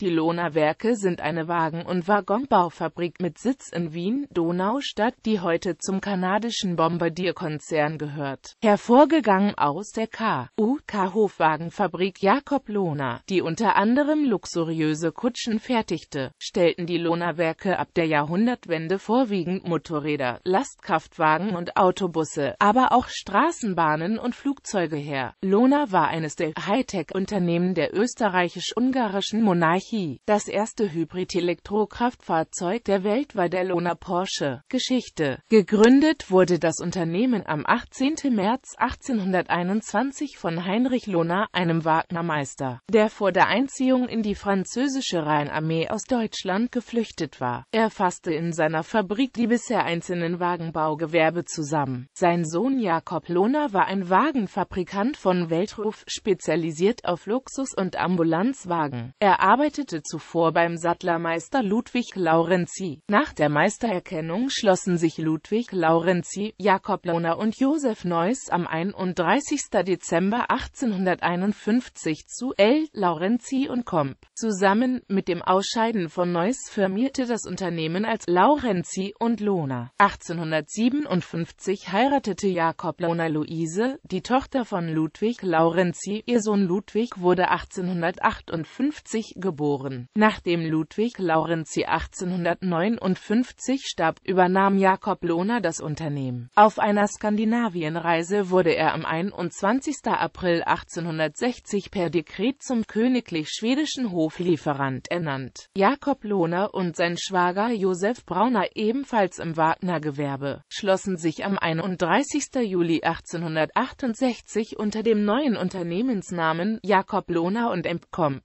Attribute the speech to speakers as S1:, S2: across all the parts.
S1: Die Lohner Werke sind eine Wagen- und Waggonbaufabrik mit Sitz in Wien, Donaustadt, die heute zum kanadischen Bombardierkonzern gehört. Hervorgegangen aus der K.U.K.-Hofwagenfabrik Jakob Lohner, die unter anderem luxuriöse Kutschen fertigte, stellten die Lohner Werke ab der Jahrhundertwende vorwiegend Motorräder, Lastkraftwagen und Autobusse, aber auch Straßenbahnen und Flugzeuge her. Lohner war eines der Hightech-Unternehmen der österreichisch-ungarischen Monarchie Hierarchie. Das erste Hybrid-Elektrokraftfahrzeug der Welt war der Lohner Porsche. Geschichte. Gegründet wurde das Unternehmen am 18. März 1821 von Heinrich Lohner, einem Wagnermeister, der vor der Einziehung in die französische Rheinarmee aus Deutschland geflüchtet war. Er fasste in seiner Fabrik die bisher einzelnen Wagenbaugewerbe zusammen. Sein Sohn Jakob Lohner war ein Wagenfabrikant von Weltruf, spezialisiert auf Luxus- und Ambulanzwagen. Er arbeitete arbeitete zuvor beim Sattlermeister Ludwig Laurenzi. Nach der Meistererkennung schlossen sich Ludwig Laurenzi, Jakob Lohner und Josef Neuss am 31. Dezember 1851 zu L. Laurenzi und Komp. Zusammen mit dem Ausscheiden von Neuss firmierte das Unternehmen als Laurenzi und Lohner. 1857 heiratete Jakob Lohner Luise, die Tochter von Ludwig Laurenzi. Ihr Sohn Ludwig wurde 1858 geboren geboren. Nachdem Ludwig Laurenzi 1859 starb, übernahm Jakob Lohner das Unternehmen. Auf einer Skandinavienreise wurde er am 21. April 1860 per Dekret zum königlich-schwedischen Hoflieferant ernannt. Jakob Lohner und sein Schwager Josef Brauner ebenfalls im Wagner-Gewerbe, schlossen sich am 31. Juli 1868 unter dem neuen Unternehmensnamen Jakob Lohner und Empcomp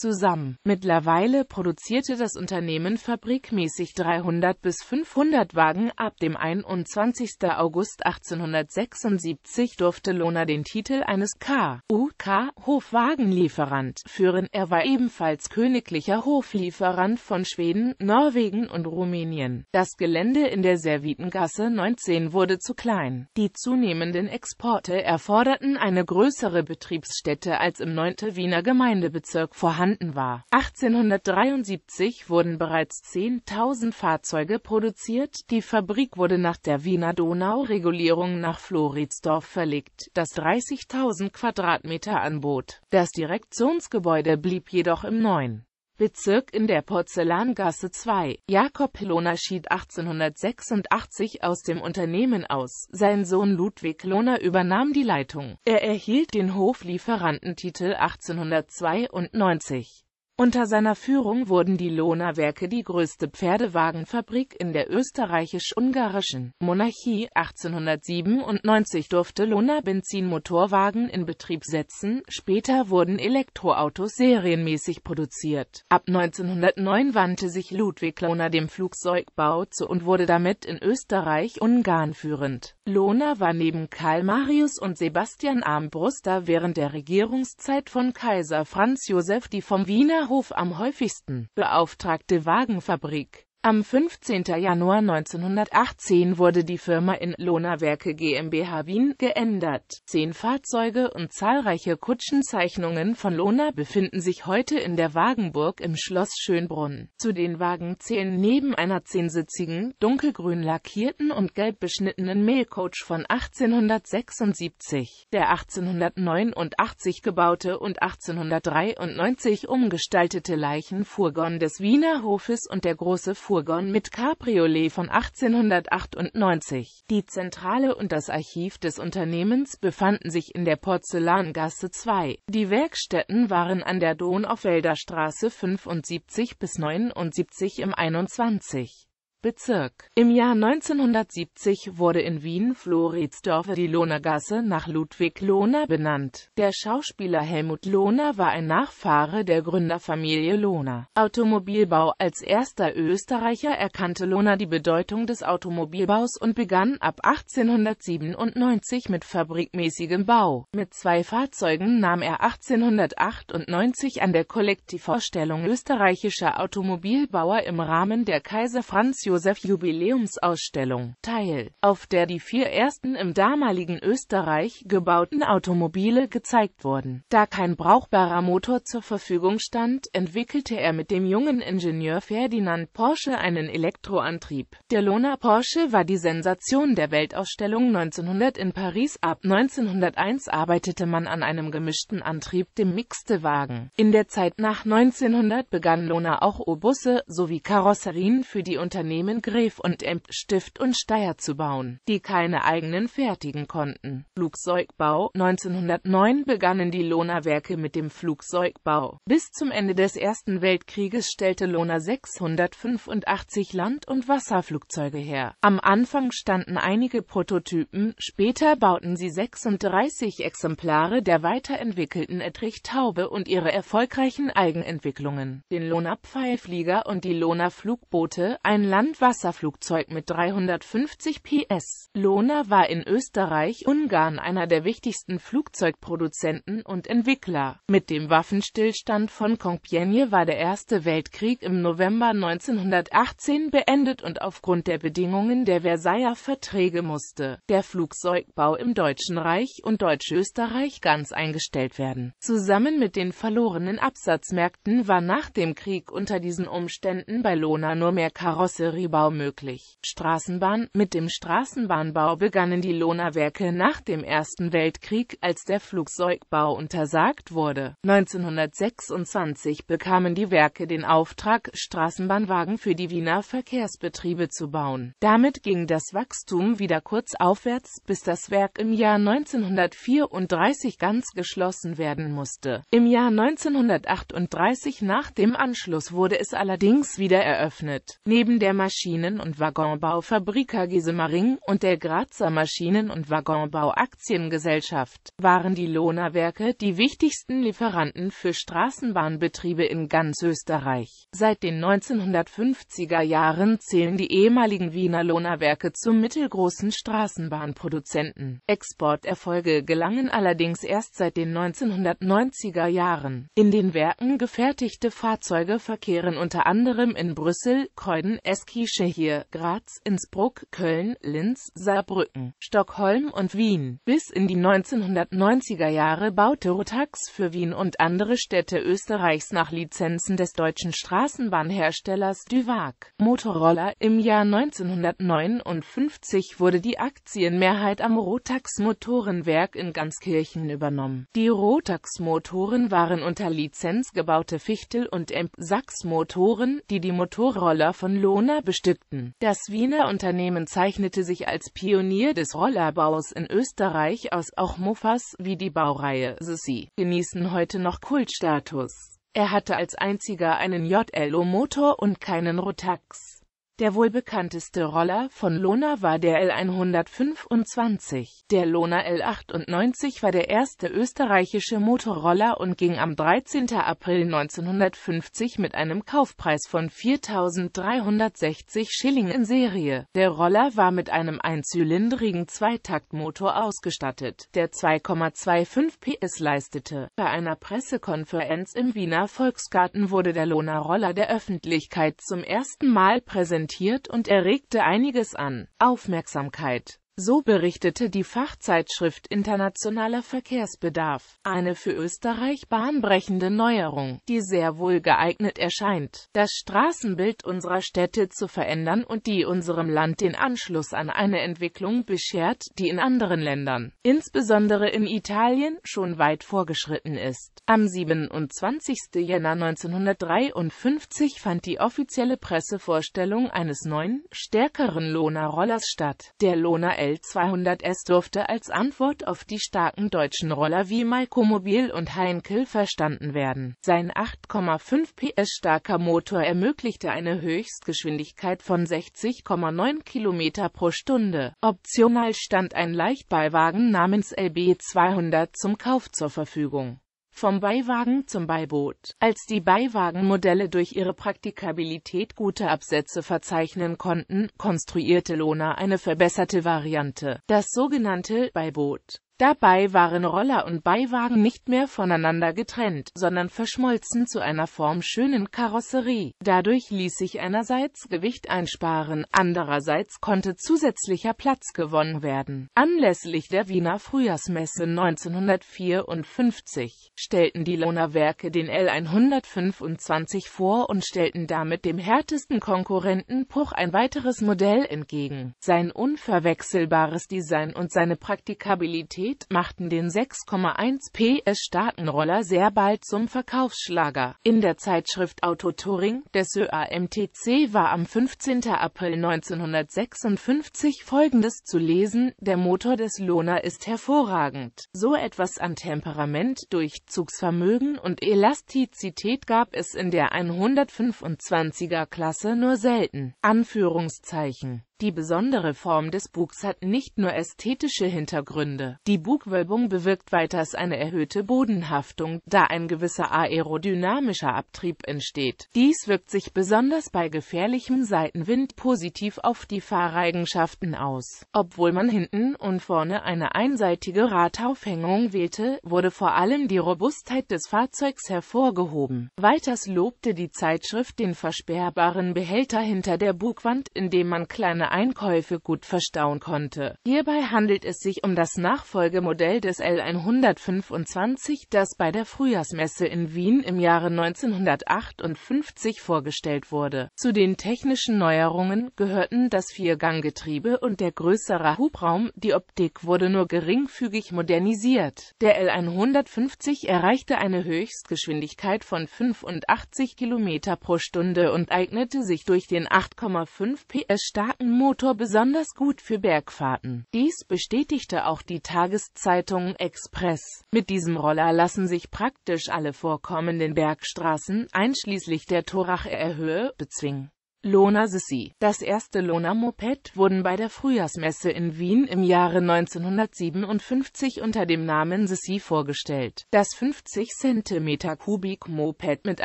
S1: zusammen. Mittlerweile produzierte das Unternehmen fabrikmäßig 300 bis 500 Wagen. Ab dem 21. August 1876 durfte Lohner den Titel eines K.U.K. Hofwagenlieferant führen. Er war ebenfalls königlicher Hoflieferant von Schweden, Norwegen und Rumänien. Das Gelände in der Servitengasse 19 wurde zu klein. Die zunehmenden Exporte erforderten eine größere Betriebsstätte als im 9. Wiener Gemeindebezirk vorhanden vorhanden war. 1873 wurden bereits 10.000 Fahrzeuge produziert, die Fabrik wurde nach der Wiener Donauregulierung nach Floridsdorf verlegt, das 30.000 Quadratmeter anbot. Das Direktionsgebäude blieb jedoch im neuen Bezirk in der Porzellangasse 2. Jakob Lohner schied 1886 aus dem Unternehmen aus. Sein Sohn Ludwig Lohner übernahm die Leitung. Er erhielt den Hoflieferantentitel 1892. Unter seiner Führung wurden die Lohner Werke die größte Pferdewagenfabrik in der österreichisch-ungarischen Monarchie. 1897 durfte Lohner Benzinmotorwagen in Betrieb setzen, später wurden Elektroautos serienmäßig produziert. Ab 1909 wandte sich Ludwig Lohner dem Flugzeugbau zu und wurde damit in Österreich-Ungarn führend. Lohner war neben Karl Marius und Sebastian Armbruster während der Regierungszeit von Kaiser Franz Josef die vom Wiener Ruf am häufigsten, beauftragte Wagenfabrik am 15. Januar 1918 wurde die Firma in Lohner Werke GmbH Wien geändert. Zehn Fahrzeuge und zahlreiche Kutschenzeichnungen von Lohner befinden sich heute in der Wagenburg im Schloss Schönbrunn. Zu den Wagen zählen neben einer zehnsitzigen, dunkelgrün lackierten und gelb beschnittenen Mailcoach von 1876, der 1889 gebaute und 1893 umgestaltete Leichenfurgon des Wiener Hofes und der große Furgon mit Cabriolet von 1898. Die Zentrale und das Archiv des Unternehmens befanden sich in der Porzellangasse 2. Die Werkstätten waren an der Donauwälder Straße 75 bis 79 im 21. Bezirk. Im Jahr 1970 wurde in Wien Floridsdorfer die Lohnergasse nach Ludwig Lohner benannt. Der Schauspieler Helmut Lohner war ein Nachfahre der Gründerfamilie Lohner. Automobilbau Als erster Österreicher erkannte Lohner die Bedeutung des Automobilbaus und begann ab 1897 mit fabrikmäßigem Bau. Mit zwei Fahrzeugen nahm er 1898 an der Kollektivvorstellung österreichischer Automobilbauer im Rahmen der Kaiser Franz Franz-Josef-Jubiläumsausstellung teil, auf der die vier ersten im damaligen Österreich gebauten Automobile gezeigt wurden. Da kein brauchbarer Motor zur Verfügung stand, entwickelte er mit dem jungen Ingenieur Ferdinand Porsche einen Elektroantrieb. Der Lohner Porsche war die Sensation der Weltausstellung 1900 in Paris. Ab 1901 arbeitete man an einem gemischten Antrieb, dem Mixte Wagen. In der Zeit nach 1900 begann Lohner auch O-Busse sowie Karosserien für die Unternehmen Unternehmen Gref und Emp, Stift und Steyr zu bauen, die keine eigenen fertigen konnten. Flugzeugbau 1909 begannen die Lohner Werke mit dem Flugzeugbau. Bis zum Ende des Ersten Weltkrieges stellte Lohner 685 Land- und Wasserflugzeuge her. Am Anfang standen einige Prototypen, später bauten sie 36 Exemplare der weiterentwickelten Ettrich Taube und ihre erfolgreichen Eigenentwicklungen. Den Lohner Pfeilflieger und die Lohner Flugboote, ein Land und Wasserflugzeug mit 350 PS. Lohner war in Österreich-Ungarn einer der wichtigsten Flugzeugproduzenten und Entwickler. Mit dem Waffenstillstand von Compiègne war der Erste Weltkrieg im November 1918 beendet und aufgrund der Bedingungen der Versailler Verträge musste der Flugzeugbau im Deutschen Reich und Deutsch-Österreich ganz eingestellt werden. Zusammen mit den verlorenen Absatzmärkten war nach dem Krieg unter diesen Umständen bei Lohner nur mehr Karosserie Ferrybau möglich. Straßenbahn Mit dem Straßenbahnbau begannen die Lohner Werke nach dem Ersten Weltkrieg, als der Flugzeugbau untersagt wurde. 1926 bekamen die Werke den Auftrag, Straßenbahnwagen für die Wiener Verkehrsbetriebe zu bauen. Damit ging das Wachstum wieder kurz aufwärts, bis das Werk im Jahr 1934 ganz geschlossen werden musste. Im Jahr 1938 nach dem Anschluss wurde es allerdings wieder eröffnet. Neben der Maschinen- und Waggonbau Fabrica Gesemaring und der Grazer Maschinen- und Waggonbau Aktiengesellschaft, waren die Lohnerwerke die wichtigsten Lieferanten für Straßenbahnbetriebe in ganz Österreich. Seit den 1950er Jahren zählen die ehemaligen Wiener Lohnerwerke zum mittelgroßen Straßenbahnproduzenten. Exporterfolge gelangen allerdings erst seit den 1990er Jahren. In den Werken gefertigte Fahrzeuge verkehren unter anderem in Brüssel, Kreuden, Eski Kiesche hier, Graz, Innsbruck, Köln, Linz, Saarbrücken, Stockholm und Wien. Bis in die 1990er Jahre baute Rotax für Wien und andere Städte Österreichs nach Lizenzen des deutschen Straßenbahnherstellers Duwag. Motorola. Im Jahr 1959 wurde die Aktienmehrheit am Rotax Motorenwerk in Ganzkirchen übernommen. Die Rotax Motoren waren unter Lizenz gebaute Fichtel- und Emp-Sachs-Motoren, die die Motorroller von Lohner bestimmten. Das Wiener Unternehmen zeichnete sich als Pionier des Rollerbaus in Österreich aus, auch Muffas wie die Baureihe Sissi genießen heute noch Kultstatus. Er hatte als einziger einen JLO-Motor und keinen Rotax. Der wohl bekannteste Roller von Lona war der L125. Der Lona L98 war der erste österreichische Motorroller und ging am 13. April 1950 mit einem Kaufpreis von 4.360 Schilling in Serie. Der Roller war mit einem einzylindrigen Zweitaktmotor ausgestattet, der 2,25 PS leistete. Bei einer Pressekonferenz im Wiener Volksgarten wurde der Lona Roller der Öffentlichkeit zum ersten Mal präsentiert präsentiert und erregte einiges an Aufmerksamkeit. So berichtete die Fachzeitschrift Internationaler Verkehrsbedarf eine für Österreich bahnbrechende Neuerung, die sehr wohl geeignet erscheint, das Straßenbild unserer Städte zu verändern und die unserem Land den Anschluss an eine Entwicklung beschert, die in anderen Ländern, insbesondere in Italien, schon weit vorgeschritten ist. Am 27. Jänner 1953 fand die offizielle Pressevorstellung eines neuen, stärkeren Lohner Rollers statt. Der Lohner 11 L200S durfte als Antwort auf die starken deutschen Roller wie Malkomobil und Heinkel verstanden werden. Sein 8,5 PS starker Motor ermöglichte eine Höchstgeschwindigkeit von 60,9 km pro Stunde. Optional stand ein Leichtbeiwagen namens LB200 zum Kauf zur Verfügung vom Beiwagen zum Beiboot. Als die Beiwagenmodelle durch ihre Praktikabilität gute Absätze verzeichnen konnten, konstruierte Lohner eine verbesserte Variante, das sogenannte Beiboot Dabei waren Roller und Beiwagen nicht mehr voneinander getrennt, sondern verschmolzen zu einer formschönen Karosserie. Dadurch ließ sich einerseits Gewicht einsparen, andererseits konnte zusätzlicher Platz gewonnen werden. Anlässlich der Wiener Frühjahrsmesse 1954 stellten die Lohner Werke den L125 vor und stellten damit dem härtesten Konkurrenten Puch ein weiteres Modell entgegen. Sein unverwechselbares Design und seine Praktikabilität Street machten den 6,1 PS starken Roller sehr bald zum Verkaufsschlager. In der Zeitschrift Auto Touring des ÖAMTC war am 15. April 1956 folgendes zu lesen, der Motor des Lona ist hervorragend. So etwas an Temperament, Durchzugsvermögen und Elastizität gab es in der 125er Klasse nur selten. Anführungszeichen die besondere Form des Bugs hat nicht nur ästhetische Hintergründe. Die Bugwölbung bewirkt weiters eine erhöhte Bodenhaftung, da ein gewisser aerodynamischer Abtrieb entsteht. Dies wirkt sich besonders bei gefährlichem Seitenwind positiv auf die Fahreigenschaften aus. Obwohl man hinten und vorne eine einseitige Radaufhängung wählte, wurde vor allem die Robustheit des Fahrzeugs hervorgehoben. Weiters lobte die Zeitschrift den versperrbaren Behälter hinter der Bugwand, in dem man kleine Einkäufe gut verstauen konnte. Hierbei handelt es sich um das Nachfolgemodell des L125, das bei der Frühjahrsmesse in Wien im Jahre 1958 vorgestellt wurde. Zu den technischen Neuerungen gehörten das Vierganggetriebe und der größere Hubraum, die Optik wurde nur geringfügig modernisiert. Der L150 erreichte eine Höchstgeschwindigkeit von 85 km pro Stunde und eignete sich durch den 8,5 PS starken Dieselmotor besonders gut für Bergfahrten. Dies bestätigte auch die Tageszeitung Express. Mit diesem Roller lassen sich praktisch alle vorkommenden Bergstraßen, einschließlich der Toracher Höhe, bezwingen. Lona Sissi Das erste Lona-Moped wurden bei der Frühjahrsmesse in Wien im Jahre 1957 unter dem Namen Sissi vorgestellt. Das 50 cm Kubik-Moped mit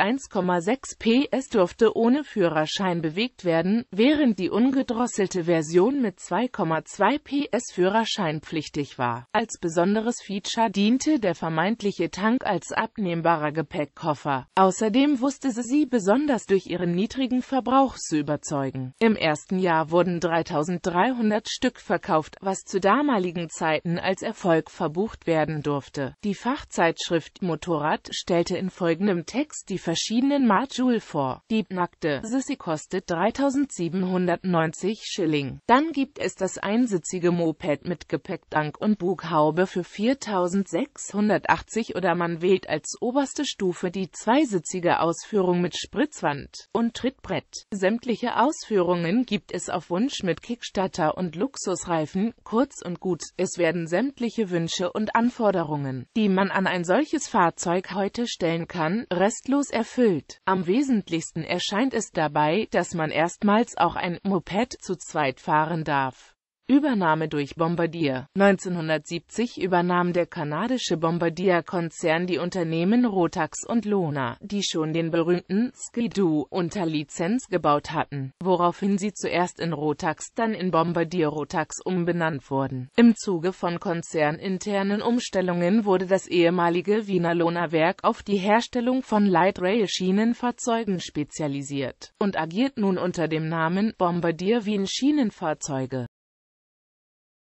S1: 1,6 PS durfte ohne Führerschein bewegt werden, während die ungedrosselte Version mit 2,2 PS führerscheinpflichtig war. Als besonderes Feature diente der vermeintliche Tank als abnehmbarer Gepäckkoffer. Außerdem wusste Sissi besonders durch ihren niedrigen Verbrauch zu überzeugen. Im ersten Jahr wurden 3300 Stück verkauft, was zu damaligen Zeiten als Erfolg verbucht werden durfte. Die Fachzeitschrift Motorrad stellte in folgendem Text die verschiedenen Marjoule vor. Die nackte Sissi kostet 3790 Schilling. Dann gibt es das einsitzige Moped mit Gepäcktank und Bughaube für 4680 oder man wählt als oberste Stufe die zweisitzige Ausführung mit Spritzwand und Trittbrett. Sämtliche sämtliche Ausführungen gibt es auf Wunsch mit Kickstarter und Luxusreifen, kurz und gut, es werden sämtliche Wünsche und Anforderungen, die man an ein solches Fahrzeug heute stellen kann, restlos erfüllt. Am wesentlichsten erscheint es dabei, dass man erstmals auch ein Moped zu zweit fahren darf. Übernahme durch Bombardier 1970 übernahm der kanadische Bombardier-Konzern die Unternehmen Rotax und Lona, die schon den berühmten Skidoo unter Lizenz gebaut hatten, woraufhin sie zuerst in Rotax, dann in Bombardier Rotax umbenannt wurden. Im Zuge von konzerninternen Umstellungen wurde das ehemalige Wiener Lona-Werk auf die Herstellung von Light Rail Schienenfahrzeugen spezialisiert und agiert nun unter dem Namen Bombardier Wien Schienenfahrzeuge.